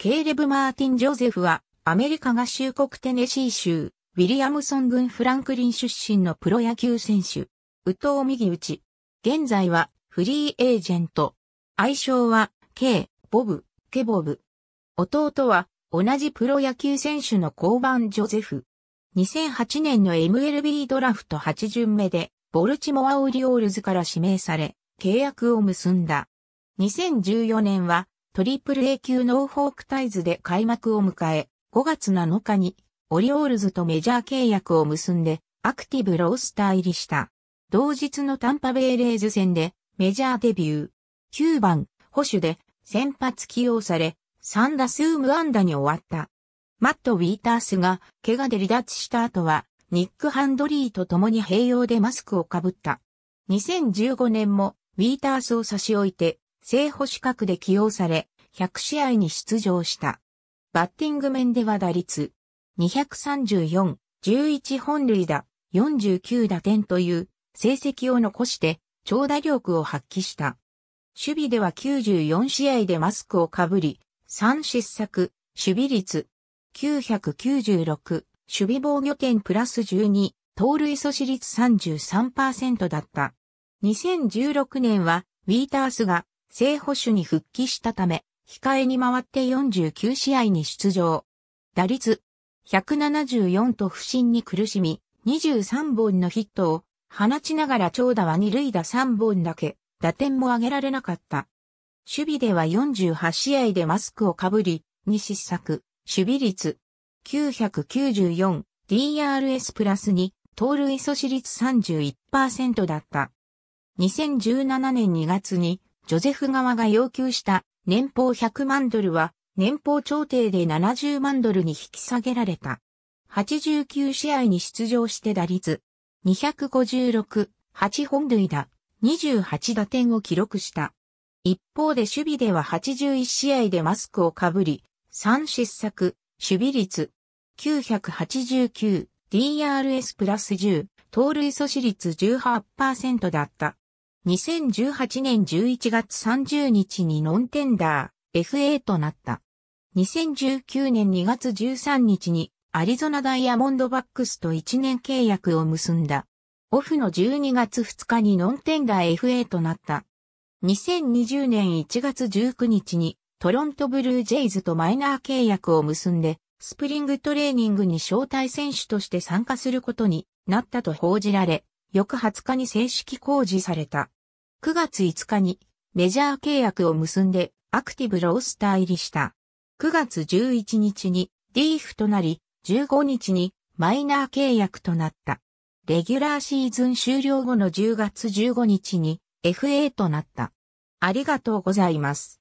ケーレブ・マーティン・ジョゼフは、アメリカ合衆国テネシー州、ウィリアムソン郡フランクリン出身のプロ野球選手。右投右打ち。現在は、フリーエージェント。愛称は、K、ボブ、ケボブ。弟は、同じプロ野球選手の交番ジョゼフ。2008年の MLB ドラフト8巡目で、ボルチモア・オリオールズから指名され、契約を結んだ。2014年は、トリプル A 級ノーフォークタイズで開幕を迎え、5月7日にオリオールズとメジャー契約を結んでアクティブロースター入りした。同日のタンパベイレーズ戦でメジャーデビュー。9番、保守で先発起用され、3打数無安打に終わった。マット・ウィータースが怪我で離脱した後は、ニック・ハンドリーと共に併用でマスクをかぶった。2015年もウィータースを差し置いて正捕手格で起用され、100試合に出場した。バッティング面では打率234、11本塁打、49打点という成績を残して長打力を発揮した。守備では94試合でマスクをかぶり、3失策、守備率996、守備防御点プラス12、盗塁阻止率33%だった。2016年は、ウィータースが正捕手に復帰したため、控えに回って49試合に出場。打率174と不振に苦しみ、23本のヒットを放ちながら長打は2塁打3本だけ、打点も上げられなかった。守備では48試合でマスクをかぶり、2失策、守備率994、DRS プラス2、盗塁阻止率31%だった。2017年2月にジョゼフ側が要求した年俸100万ドルは年俸調停で70万ドルに引き下げられた。89試合に出場して打率256、8本塁打、28打点を記録した。一方で守備では81試合でマスクをかぶり、3失策、守備率989、DRS プラス10、盗塁阻止率18%だった。2018年11月30日にノンテンダー FA となった。2019年2月13日にアリゾナダイヤモンドバックスと1年契約を結んだ。オフの12月2日にノンテンダー FA となった。2020年1月19日にトロントブルージェイズとマイナー契約を結んで、スプリングトレーニングに招待選手として参加することになったと報じられ、翌20日に正式公示された。9月5日にメジャー契約を結んでアクティブロースター入りした。9月11日にリーフとなり、15日にマイナー契約となった。レギュラーシーズン終了後の10月15日に FA となった。ありがとうございます。